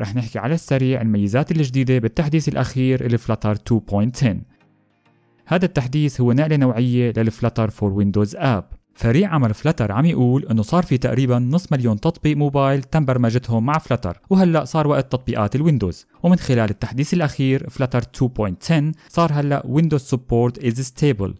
رح نحكي على السريع الميزات الجديدة بالتحديث الأخير الفلاتر 2.10 هذا التحديث هو نقلة نوعية للفلاتر فور ويندوز آب فريق عمل فلتر عم يقول انه صار في تقريبا نص مليون تطبيق موبايل تم برمجتهم مع فلتر وهلا صار وقت تطبيقات الويندوز ومن خلال التحديث الاخير فلتر 2.10 صار هلا ويندوز سبورت از ستيبل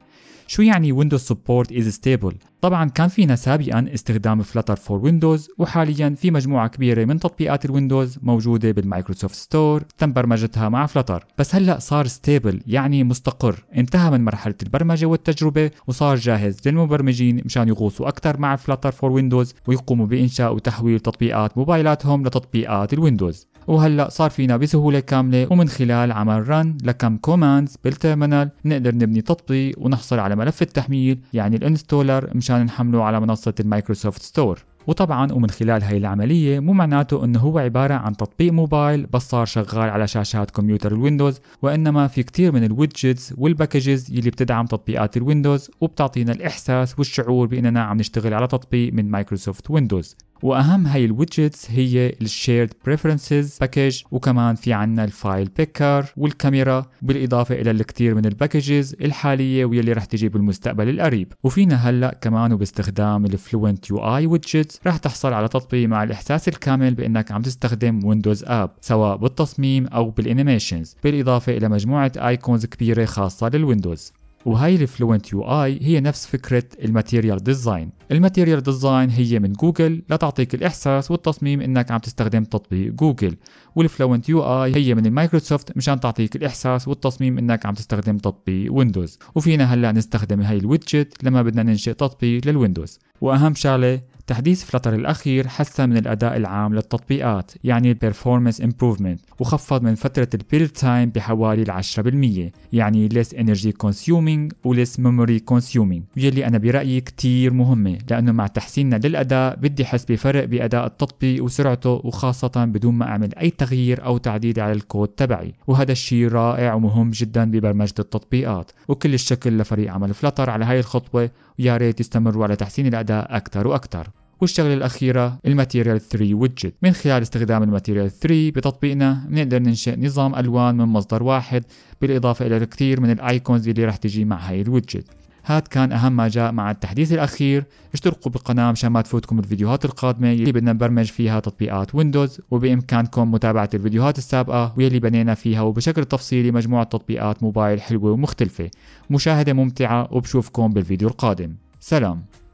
شو يعني ويندوز سبورت از ستيبل طبعا كان فينا سابقا استخدام فلتر فور ويندوز وحاليا في مجموعة كبيرة من تطبيقات الويندوز موجودة بالمايكروسوفت ستور تم برمجتها مع فلتر بس هلأ صار ستيبل يعني مستقر انتهى من مرحلة البرمجة والتجربة وصار جاهز للمبرمجين مشان يغوصوا أكثر مع فلتر فور ويندوز ويقوموا بإنشاء وتحويل تطبيقات موبايلاتهم لتطبيقات الويندوز وهلا صار فينا بسهوله كامله ومن خلال عمل رن لكم كوماندز بالترمينال نقدر نبني تطبيق ونحصل على ملف التحميل يعني الانستولر مشان نحمله على منصه المايكروسوفت ستور وطبعا ومن خلال هاي العملية مو معناته انه هو عبارة عن تطبيق موبايل بس صار شغال على شاشات كمبيوتر الويندوز وانما في كتير من الويدجتس والباكجز يلي بتدعم تطبيقات الويندوز وبتعطينا الاحساس والشعور باننا عم نشتغل على تطبيق من مايكروسوفت ويندوز واهم هاي الويدجتس هي الشيرد بريفرنسز باكج وكمان في عنا الفايل بيكر والكاميرا بالاضافه الى الكثير من الباكجز الحاليه واللي رح تجي بالمستقبل القريب وفينا هلا كمان وباستخدام الفلوينت يو اي ويدجت رح تحصل على تطبيق مع الاحساس الكامل بانك عم تستخدم ويندوز اب سواء بالتصميم او بالانيميشنز بالاضافه الى مجموعه ايكونز كبيره خاصه للويندوز وهاي الفلوينت يو اي هي نفس فكرة الماتيريال ديزاين الماتيريال ديزاين هي من جوجل لتعطيك الإحساس والتصميم إنك عم تستخدم تطبيق جوجل والفلوينت يو اي هي من المايكروسوفت مشان تعطيك الإحساس والتصميم إنك عم تستخدم تطبيق ويندوز وفينا هلا نستخدم هاي الويدجت لما بدنا ننشئ تطبيق للويندوز وأهم شغلة تحديث فلتر الأخير حسن من الأداء العام للتطبيقات يعني الـ Performance Improvement وخفض من فترة الـ Build Time بحوالي 10% يعني less energy consuming و less memory consuming يلي أنا برأيي كتير مهمة لأنه مع تحسيننا للأداء بدي حس بفرق بأداء التطبيق وسرعته وخاصة بدون ما أعمل أي تغيير أو تعديل على الكود تبعي وهذا الشيء رائع ومهم جدا ببرمجة التطبيقات وكل الشكل لفريق عمل فلتر على هاي الخطوة ويا ريت يستمروا على تحسين الأداء أكثر وأكثر والشغلة الأخيرة الماتيريال 3 ويدجت من خلال استخدام الماتيريال 3 بتطبيقنا بنقدر ننشئ نظام ألوان من مصدر واحد بالإضافة إلى الكثير من الأيكونز اللي رح تجي مع هاي الويدجت هاد كان أهم ما جاء مع التحديث الأخير اشتركوا بالقناة مشان ما تفوتكم الفيديوهات القادمة اللي بدنا نبرمج فيها تطبيقات ويندوز وبإمكانكم متابعة الفيديوهات السابقة واللي بنينا فيها وبشكل تفصيلي مجموعة تطبيقات موبايل حلوة ومختلفة مشاهدة ممتعة وبشوفكم بالفيديو القادم سلام